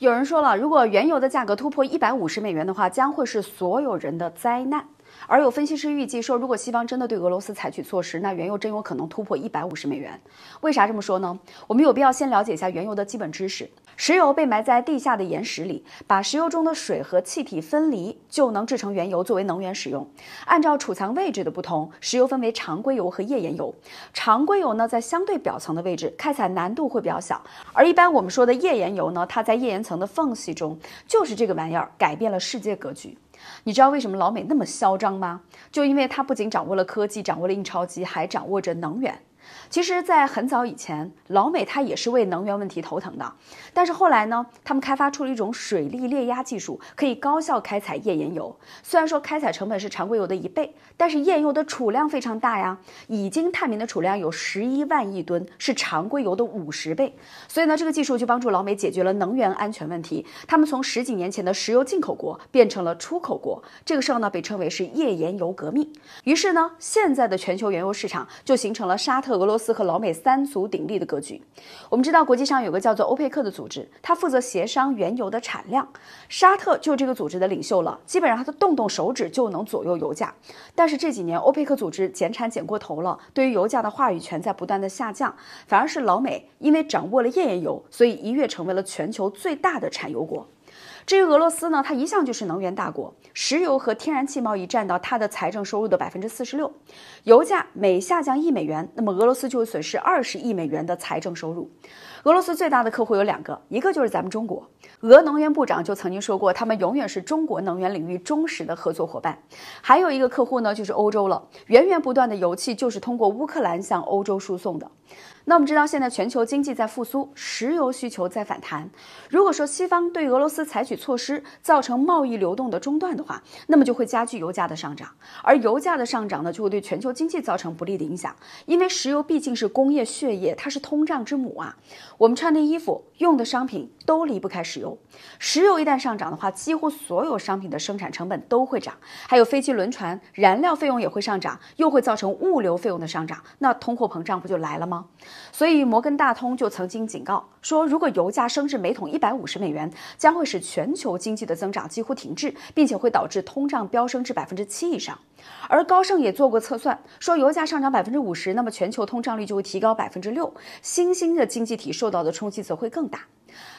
有人说了，如果原油的价格突破一百五十美元的话，将会是所有人的灾难。而有分析师预计说，如果西方真的对俄罗斯采取措施，那原油真有可能突破一百五十美元。为啥这么说呢？我们有必要先了解一下原油的基本知识。石油被埋在地下的岩石里，把石油中的水和气体分离，就能制成原油作为能源使用。按照储藏位置的不同，石油分为常规油和页岩油。常规油呢，在相对表层的位置，开采难度会比较小。而一般我们说的页岩油呢，它在页岩层的缝隙中，就是这个玩意儿改变了世界格局。你知道为什么老美那么嚣张吗？就因为他不仅掌握了科技，掌握了印钞机，还掌握着能源。其实，在很早以前，老美他也是为能源问题头疼的。但是后来呢，他们开发出了一种水力裂压技术，可以高效开采页岩油。虽然说开采成本是常规油的一倍，但是页岩油的储量非常大呀，已经探明的储量有十一万亿吨，是常规油的五十倍。所以呢，这个技术就帮助老美解决了能源安全问题。他们从十几年前的石油进口国变成了出口国，这个事儿呢被称为是页岩油革命。于是呢，现在的全球原油市场就形成了沙特。俄罗斯和老美三足鼎立的格局，我们知道国际上有个叫做欧佩克的组织，它负责协商原油的产量，沙特就这个组织的领袖了，基本上它动动手指就能左右油价。但是这几年欧佩克组织减产减过头了，对于油价的话语权在不断的下降，反而是老美因为掌握了页岩油，所以一跃成为了全球最大的产油国。至于俄罗斯呢，它一向就是能源大国，石油和天然气贸易占到它的财政收入的百分之四十六。油价每下降一美元，那么俄罗斯就会损失二十亿美元的财政收入。俄罗斯最大的客户有两个，一个就是咱们中国，俄能源部长就曾经说过，他们永远是中国能源领域忠实的合作伙伴。还有一个客户呢，就是欧洲了，源源不断的油气就是通过乌克兰向欧洲输送的。那我们知道，现在全球经济在复苏，石油需求在反弹。如果说西方对俄罗斯采取措施造成贸易流动的中断的话，那么就会加剧油价的上涨，而油价的上涨呢，就会对全球经济造成不利的影响。因为石油毕竟是工业血液，它是通胀之母啊。我们穿的衣服、用的商品都离不开石油。石油一旦上涨的话，几乎所有商品的生产成本都会涨，还有飞机、轮船燃料费用也会上涨，又会造成物流费用的上涨，那通货膨胀不就来了吗？所以摩根大通就曾经警告说，如果油价升至每桶一百五十美元，将会使全全球经济的增长几乎停滞，并且会导致通胀飙升至百分之七以上。而高盛也做过测算，说油价上涨百分之五十，那么全球通胀率就会提高百分之六。新兴的经济体受到的冲击则会更大。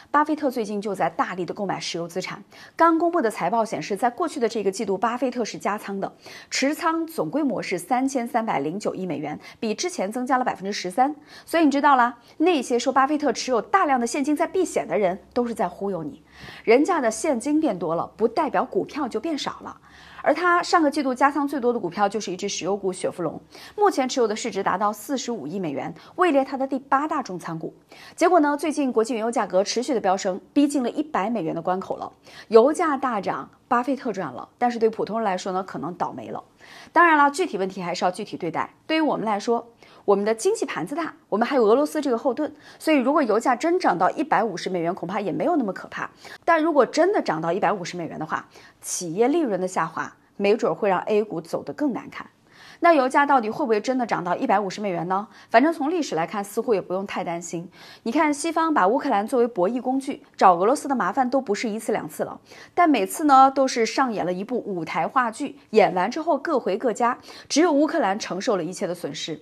巴菲特最近就在大力的购买石油资产。刚公布的财报显示，在过去的这个季度，巴菲特是加仓的，持仓总规模是三千三百零九亿美元，比之前增加了百分之十三。所以你知道了，那些说巴菲特持有大量的现金在避险的人，都是在忽悠你。人家的现金变多了，不代表股票就变少了。而他上个季度加仓最多的股票就是一只石油股雪佛龙，目前持有的市值达到四十五亿美元，位列他的第八大重仓股。结果呢，最近国际原油价格持续的飙升，逼近了一百美元的关口了。油价大涨，巴菲特赚了，但是对普通人来说呢，可能倒霉了。当然了，具体问题还是要具体对待。对于我们来说，我们的经济盘子大，我们还有俄罗斯这个后盾，所以如果油价真涨到一百五十美元，恐怕也没有那么可怕。但如果真的涨到一百五十美元的话，企业利润的下滑，没准会让 A 股走得更难看。那油价到底会不会真的涨到一百五十美元呢？反正从历史来看，似乎也不用太担心。你看，西方把乌克兰作为博弈工具，找俄罗斯的麻烦都不是一次两次了，但每次呢，都是上演了一部舞台话剧，演完之后各回各家，只有乌克兰承受了一切的损失。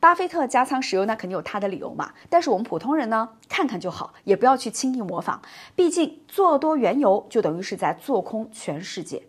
巴菲特加仓石油，那肯定有他的理由嘛。但是我们普通人呢，看看就好，也不要去轻易模仿。毕竟做多原油，就等于是在做空全世界。